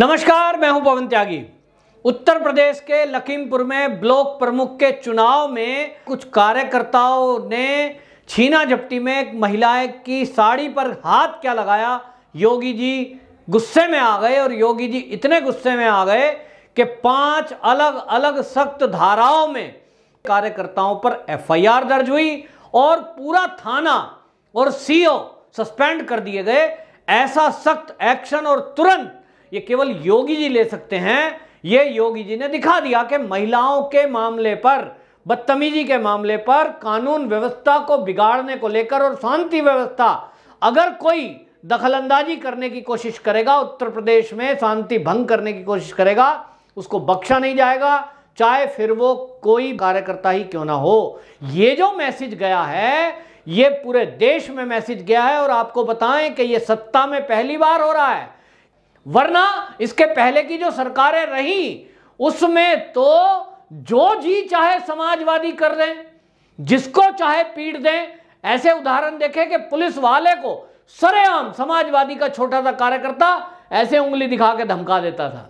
नमस्कार मैं हूं पवन त्यागी उत्तर प्रदेश के लखीमपुर में ब्लॉक प्रमुख के चुनाव में कुछ कार्यकर्ताओं ने छीना झपटी में एक महिलाएं की साड़ी पर हाथ क्या लगाया योगी जी गुस्से में आ गए और योगी जी इतने गुस्से में आ गए कि पांच अलग अलग सख्त धाराओं में कार्यकर्ताओं पर एफआईआर दर्ज हुई और पूरा थाना और सीओ सस्पेंड कर दिए गए ऐसा सख्त एक्शन और तुरंत ये केवल योगी जी ले सकते हैं ये योगी जी ने दिखा दिया कि महिलाओं के मामले पर बदतमीजी के मामले पर कानून व्यवस्था को बिगाड़ने को लेकर और शांति व्यवस्था अगर कोई दखलंदाजी करने की कोशिश करेगा उत्तर प्रदेश में शांति भंग करने की कोशिश करेगा उसको बख्शा नहीं जाएगा चाहे फिर वो कोई कार्यकर्ता ही क्यों ना हो ये जो मैसेज गया है ये पूरे देश में मैसेज गया है और आपको बताएं कि ये सत्ता में पहली बार हो रहा है वरना इसके पहले की जो सरकारें रही उसमें तो जो जी चाहे समाजवादी कर दें जिसको चाहे पीट दें ऐसे उदाहरण देखें कि पुलिस वाले को सरेआम समाजवादी का छोटा सा कार्यकर्ता ऐसे उंगली दिखा के धमका देता था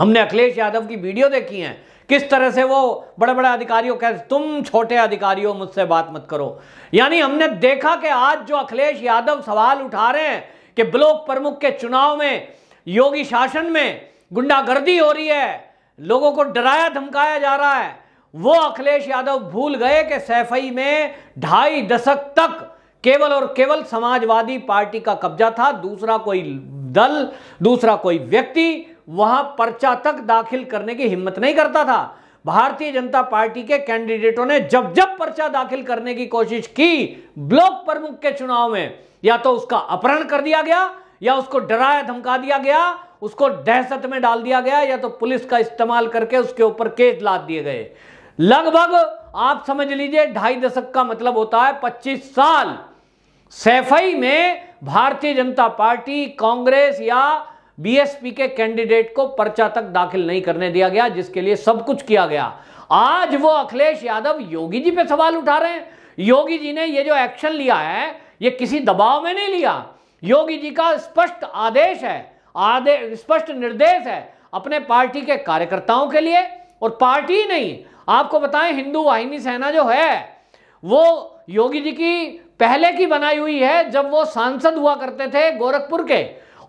हमने अखिलेश यादव की वीडियो देखी है किस तरह से वो बड़े बड़े अधिकारियों कहते तुम छोटे अधिकारियों मुझसे बात मत करो यानी हमने देखा कि आज जो अखिलेश यादव सवाल उठा रहे हैं कि ब्लॉक प्रमुख के चुनाव में योगी शासन में गुंडागर्दी हो रही है लोगों को डराया धमकाया जा रहा है वो अखिलेश यादव भूल गए कि सैफई में ढाई दशक तक केवल और केवल समाजवादी पार्टी का कब्जा था दूसरा कोई दल दूसरा कोई व्यक्ति वहां पर्चा तक दाखिल करने की हिम्मत नहीं करता था भारतीय जनता पार्टी के कैंडिडेटों ने जब जब पर्चा दाखिल करने की कोशिश की ब्लॉक प्रमुख के चुनाव में या तो उसका अपहरण कर दिया गया या उसको डराया धमका दिया गया उसको दहशत में डाल दिया गया या तो पुलिस का इस्तेमाल करके उसके ऊपर केस लाद दिए गए लगभग आप समझ लीजिए ढाई दशक का मतलब होता है पच्चीस साल सैफई में भारतीय जनता पार्टी कांग्रेस या बीएसपी के कैंडिडेट को पर्चा तक दाखिल नहीं करने दिया गया जिसके लिए सब कुछ किया गया आज वो अखिलेश यादव योगी जी पे सवाल उठा रहे हैं योगी जी ने ये जो एक्शन लिया है ये किसी दबाव में नहीं लिया योगी जी का स्पष्ट आदेश है आदेश स्पष्ट निर्देश है अपने पार्टी के कार्यकर्ताओं के लिए और पार्टी नहीं आपको बताएं हिंदू वाहिनी सेना जो है वो योगी जी की पहले की बनाई हुई है जब वो सांसद हुआ करते थे गोरखपुर के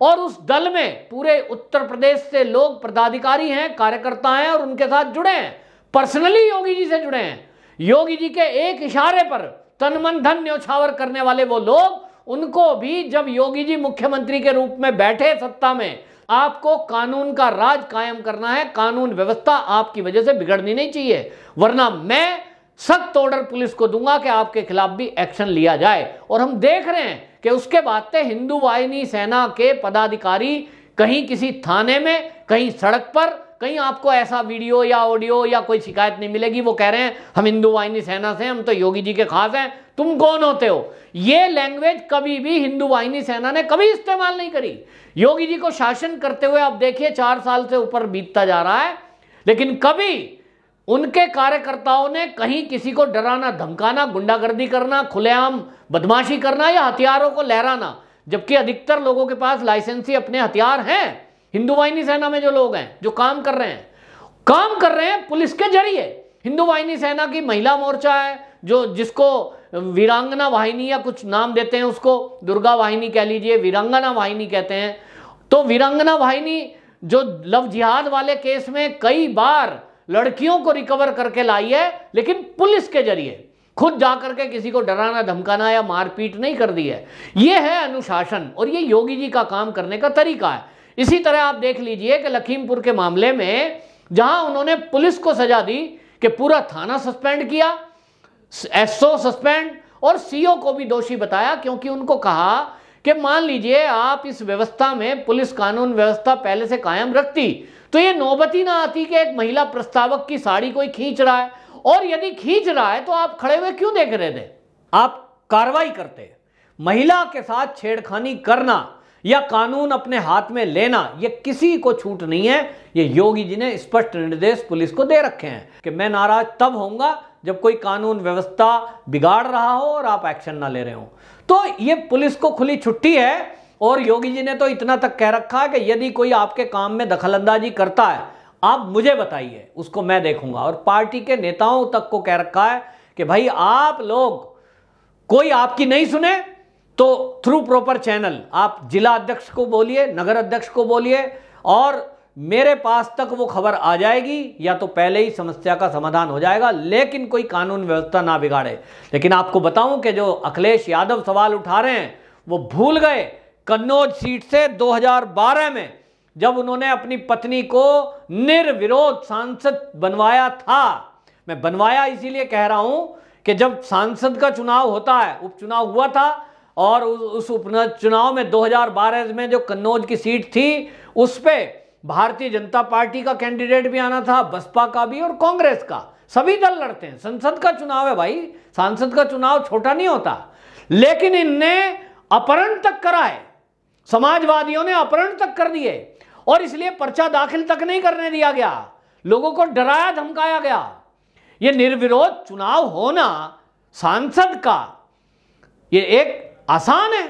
और उस दल में पूरे उत्तर प्रदेश से लोग पदाधिकारी हैं कार्यकर्ता हैं और उनके साथ जुड़े हैं पर्सनली योगी जी से जुड़े हैं योगी जी के एक इशारे पर तन मन धन न्यौछावर करने वाले वो लोग उनको भी जब योगी जी मुख्यमंत्री के रूप में बैठे सत्ता में आपको कानून का राज कायम करना है कानून व्यवस्था आपकी वजह से बिगड़नी नहीं चाहिए वरना मैं सख्त ऑर्डर पुलिस को दूंगा कि आपके खिलाफ भी एक्शन लिया जाए और हम देख रहे हैं कि उसके बाद से हिंदू वाहिनी सेना के पदाधिकारी कहीं किसी थाने में कहीं सड़क पर कहीं आपको ऐसा वीडियो या ऑडियो या कोई शिकायत नहीं मिलेगी वो कह रहे हैं हम हिंदू वाहिनी सेना से हम तो योगी जी के खास हैं तुम कौन होते हो ये लैंग्वेज कभी भी हिंदू वाहिनी सेना ने कभी इस्तेमाल नहीं करी योगी जी को शासन करते हुए आप देखिए चार साल से ऊपर बीतता जा रहा है लेकिन कभी उनके कार्यकर्ताओं ने कहीं किसी को डराना धमकाना गुंडागर्दी करना खुलेआम बदमाशी करना या हथियारों को लहराना जबकि अधिकतर लोगों के पास लाइसेंसी अपने हथियार हैं हिंदू वाहिनी सेना में जो लोग हैं जो काम कर रहे हैं काम कर रहे हैं पुलिस के जरिए हिंदू वाहिनी सेना की महिला मोर्चा है जो जिसको वीरांगना वाहिनी या कुछ नाम देते हैं उसको दुर्गा वाहिनी कह लीजिए वीरांगना वाहिनी कहते हैं तो वीरांगना वाहिनी जो लव जिहाद वाले केस में कई बार लड़कियों को रिकवर करके लाई है लेकिन पुलिस के जरिए खुद जाकर के किसी को डराना धमकाना या मारपीट नहीं कर दी है ये है अनुशासन और ये योगी जी का काम करने का तरीका है इसी तरह आप देख लीजिए कि लखीमपुर के मामले में जहां उन्होंने पुलिस को सजा दी कि पूरा थाना सस्पेंड किया एसओ सस्पेंड और सीओ को भी दोषी बताया क्योंकि उनको कहा कि मान लीजिए आप इस व्यवस्था में पुलिस कानून व्यवस्था पहले से कायम रखती तो ये नौबती ना आती कि एक महिला प्रस्तावक की साड़ी कोई खींच रहा है और यदि खींच रहा है तो आप खड़े हुए क्यों देख रहे थे आप कार्रवाई करते महिला के साथ छेड़खानी करना या कानून अपने हाथ में लेना यह किसी को छूट नहीं है ये योगी जी ने स्पष्ट निर्देश पुलिस को दे रखे हैं कि मैं नाराज तब होऊंगा जब कोई कानून व्यवस्था बिगाड़ रहा हो और आप एक्शन ना ले रहे हो तो ये पुलिस को खुली छुट्टी है और योगी जी ने तो इतना तक कह रखा है कि यदि कोई आपके काम में दखलंदाजी करता है आप मुझे बताइए उसको मैं देखूंगा और पार्टी के नेताओं तक को कह रखा है कि भाई आप लोग कोई आपकी नहीं सुने तो थ्रू प्रॉपर चैनल आप जिला अध्यक्ष को बोलिए नगर अध्यक्ष को बोलिए और मेरे पास तक वो खबर आ जाएगी या तो पहले ही समस्या का समाधान हो जाएगा लेकिन कोई कानून व्यवस्था ना बिगाड़े लेकिन आपको बताऊं कि जो अखिलेश यादव सवाल उठा रहे हैं वो भूल गए कन्नौज सीट से 2012 में जब उन्होंने अपनी पत्नी को निर्विरोध सांसद बनवाया था मैं बनवाया इसीलिए कह रहा हूं कि जब सांसद का चुनाव होता है उपचुनाव हुआ था और उस उपचुनाव में 2012 में जो कन्नौज की सीट थी उस पर भारतीय जनता पार्टी का कैंडिडेट भी आना था बसपा का भी और कांग्रेस का सभी दल लड़ते हैं संसद का चुनाव है भाई सांसद का चुनाव छोटा नहीं होता लेकिन इनने अपहरण तक करा है समाजवादियों ने अपहरण तक कर दिए और इसलिए पर्चा दाखिल तक नहीं करने दिया गया लोगों को डराया धमकाया गया यह निर्विरोध चुनाव होना सांसद का ये एक आसान है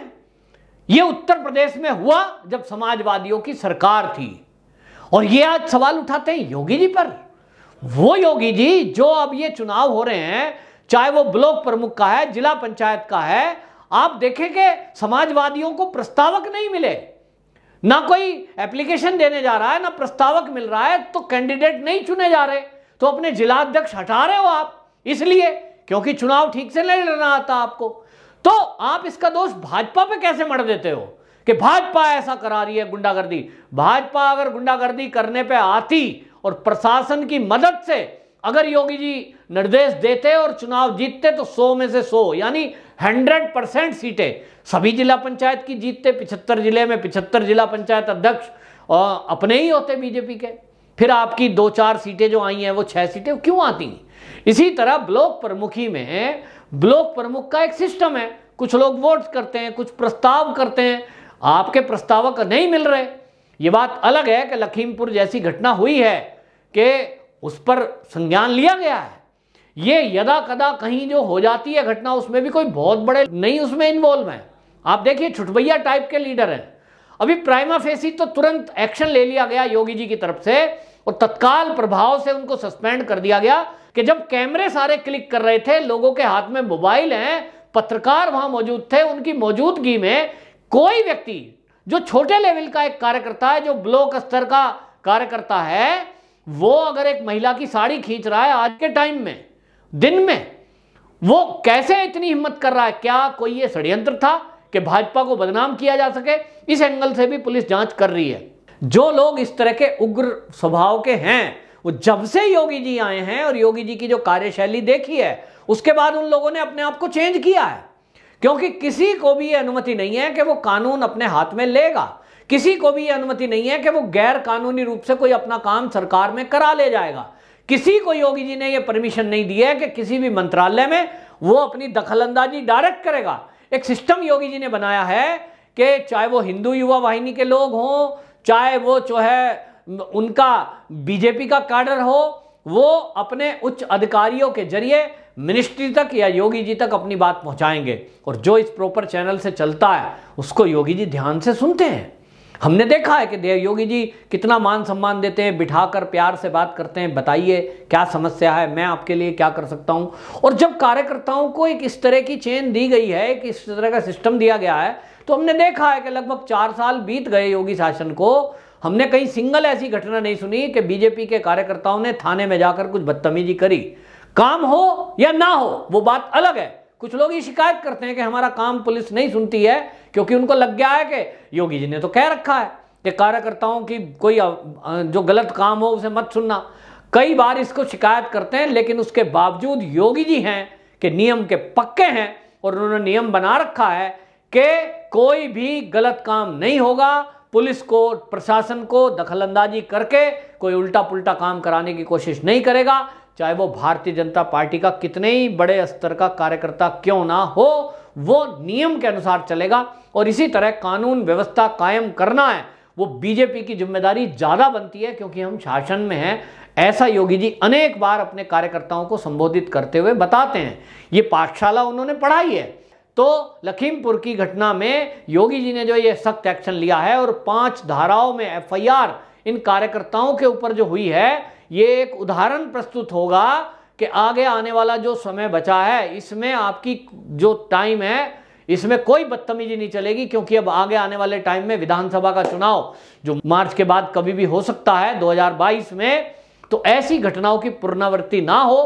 यह उत्तर प्रदेश में हुआ जब समाजवादियों की सरकार थी और यह आज सवाल उठाते हैं योगी जी पर वो योगी जी जो अब ये चुनाव हो रहे हैं चाहे वो ब्लॉक प्रमुख का है जिला पंचायत का है आप देखेंगे समाजवादियों को प्रस्तावक नहीं मिले ना कोई एप्लीकेशन देने जा रहा है ना प्रस्तावक मिल रहा है तो कैंडिडेट नहीं चुने जा रहे तो अपने जिलाध्यक्ष हटा रहे हो आप इसलिए क्योंकि चुनाव ठीक से नहीं लड़ना आता आपको तो आप इसका दोष भाजपा पे कैसे मर देते हो कि भाजपा ऐसा करा रही है गुंडागर्दी भाजपा अगर गुंडागर्दी करने पे आती और प्रशासन की मदद से अगर योगी जी निर्देश देते और चुनाव जीतते तो 100 में से 100 यानी 100 परसेंट सीटें सभी जिला पंचायत की जीतते 75 जिले में 75 जिला पंचायत अध्यक्ष अपने ही होते बीजेपी के फिर आपकी दो चार सीटें जो आई हैं वो छह सीटें क्यों आती हैं इसी तरह ब्लॉक प्रमुखी में ब्लॉक प्रमुख का एक सिस्टम है कुछ लोग वोट करते हैं कुछ प्रस्ताव करते हैं आपके प्रस्तावक नहीं मिल रहे ये बात अलग है कि लखीमपुर जैसी घटना हुई है कि उस पर संज्ञान लिया गया है ये यदा कदा कहीं जो हो जाती है घटना उसमें भी कोई बहुत बड़े नहीं उसमें इन्वॉल्व है आप देखिए छुटवैया टाइप के लीडर हैं अभी प्राइमा फेसी तो तुरंत एक्शन ले लिया गया योगी जी की तरफ से और तत्काल प्रभाव से उनको सस्पेंड कर दिया गया कि जब कैमरे सारे क्लिक कर रहे थे लोगों के हाथ में मोबाइल हैं पत्रकार वहां मौजूद थे उनकी मौजूदगी में कोई व्यक्ति जो छोटे लेवल का एक कार्यकर्ता है जो ब्लॉक स्तर का कार्यकर्ता है वो अगर एक महिला की साड़ी खींच रहा है आज के टाइम में दिन में वो कैसे इतनी हिम्मत कर रहा है क्या कोई ये षड्यंत्र था कि भाजपा को बदनाम किया जा सके इस एंगल से भी पुलिस जांच कर रही है जो लोग इस तरह के उग्र स्वभाव के हैं वो जब से योगी जी आए हैं और योगी जी की जो कार्यशैली देखी है उसके बाद उन लोगों ने अपने आप को चेंज किया है क्योंकि किसी को भी यह अनुमति नहीं है कि वो कानून अपने हाथ में लेगा किसी को भी यह अनुमति नहीं है कि वो गैर कानूनी रूप से कोई अपना काम सरकार में करा ले जाएगा किसी को योगी जी ने ये परमिशन नहीं दी है कि किसी भी मंत्रालय में वो अपनी दखलंदाजी डायरेक्ट करेगा एक सिस्टम योगी जी ने बनाया है कि चाहे वो हिंदू युवा वाहिनी के लोग हों चाहे वो जो है उनका बीजेपी का कार्डर हो वो अपने उच्च अधिकारियों के जरिए मिनिस्ट्री तक या योगी जी तक अपनी बात पहुंचाएंगे और जो इस प्रॉपर चैनल से चलता है उसको योगी जी ध्यान से सुनते हैं हमने देखा है कि देव योगी जी कितना मान सम्मान देते हैं बिठाकर प्यार से बात करते हैं बताइए क्या समस्या है मैं आपके लिए क्या कर सकता हूं और जब कार्यकर्ताओं को एक इस तरह की चेन दी गई है एक इस तरह का सिस्टम दिया गया है तो हमने देखा है कि लगभग चार साल बीत गए योगी शासन को हमने कहीं सिंगल ऐसी घटना नहीं सुनी कि बीजेपी के कार्यकर्ताओं ने थाने में जाकर कुछ बदतमीजी करी काम हो या ना हो वो बात अलग है कुछ लोग ये शिकायत करते हैं कि हमारा काम पुलिस नहीं सुनती है क्योंकि उनको लग गया है कि योगी जी ने तो कह रखा है कि कार्यकर्ताओं की कोई जो गलत काम हो उसे मत सुनना कई बार इसको शिकायत करते हैं लेकिन उसके बावजूद योगी जी हैं कि नियम के पक्के हैं और उन्होंने नियम बना रखा है कि कोई भी गलत काम नहीं होगा पुलिस को प्रशासन को दखलंदाजी करके कोई उल्टा पुल्टा काम कराने की कोशिश नहीं करेगा चाहे वो भारतीय जनता पार्टी का कितने ही बड़े स्तर का कार्यकर्ता क्यों ना हो वो नियम के अनुसार चलेगा और इसी तरह कानून व्यवस्था कायम करना है वो बीजेपी की जिम्मेदारी ज़्यादा बनती है क्योंकि हम शासन में हैं ऐसा योगी जी अनेक बार अपने कार्यकर्ताओं को संबोधित करते हुए बताते हैं ये पाठशाला उन्होंने पढ़ाई है तो लखीमपुर की घटना में योगी जी ने जो ये सख्त एक्शन लिया है और पांच धाराओं में एफआईआर इन कार्यकर्ताओं के ऊपर जो हुई है ये एक उदाहरण प्रस्तुत होगा कि आगे आने वाला जो समय बचा है इसमें आपकी जो टाइम है इसमें कोई बदतमीजी नहीं चलेगी क्योंकि अब आगे आने वाले टाइम में विधानसभा का चुनाव जो मार्च के बाद कभी भी हो सकता है 2022 में तो ऐसी घटनाओं की पुनरावृत्ति ना हो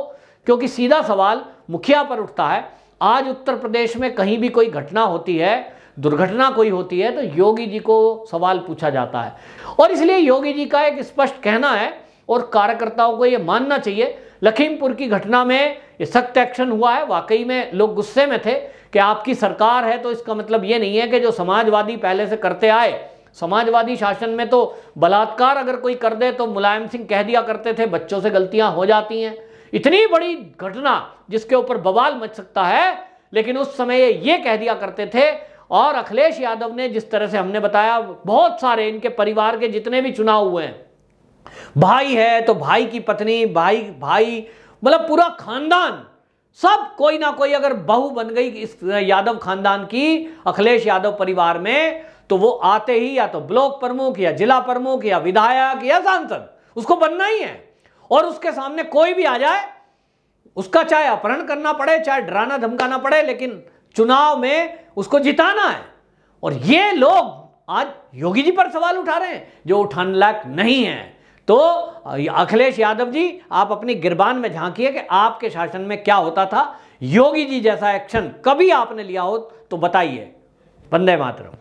क्योंकि सीधा सवाल मुखिया पर उठता है आज उत्तर प्रदेश में कहीं भी कोई घटना होती है दुर्घटना कोई होती है तो योगी जी को सवाल पूछा जाता है और इसलिए योगी जी का एक स्पष्ट कहना है और कार्यकर्ताओं को यह मानना चाहिए लखीमपुर की घटना में सख्त एक्शन हुआ है वाकई में लोग गुस्से में थे कि आपकी सरकार है तो इसका मतलब ये नहीं है कि जो समाजवादी पहले से करते आए समाजवादी शासन में तो बलात्कार अगर कोई कर दे तो मुलायम सिंह कह दिया करते थे बच्चों से गलतियां हो जाती हैं इतनी बड़ी घटना जिसके ऊपर बवाल मच सकता है लेकिन उस समय ये कह दिया करते थे और अखिलेश यादव ने जिस तरह से हमने बताया बहुत सारे इनके परिवार के जितने भी चुनाव हुए हैं भाई है तो भाई की पत्नी भाई भाई मतलब पूरा खानदान सब कोई ना कोई अगर बहू बन गई इस यादव खानदान की अखिलेश यादव परिवार में तो वो आते ही या तो ब्लॉक प्रमुख या जिला प्रमुख या विधायक या सांसद उसको बनना ही है और उसके सामने कोई भी आ जाए उसका चाहे अपहरण करना पड़े चाहे डराना धमकाना पड़े लेकिन चुनाव में उसको जिताना है और ये लोग आज योगी जी पर सवाल उठा रहे हैं जो उठाने लायक नहीं है तो अखिलेश यादव जी आप अपनी गिरबान में झांकी कि आपके शासन में क्या होता था योगी जी जैसा एक्शन कभी आपने लिया हो तो बताइए वंदे मातरम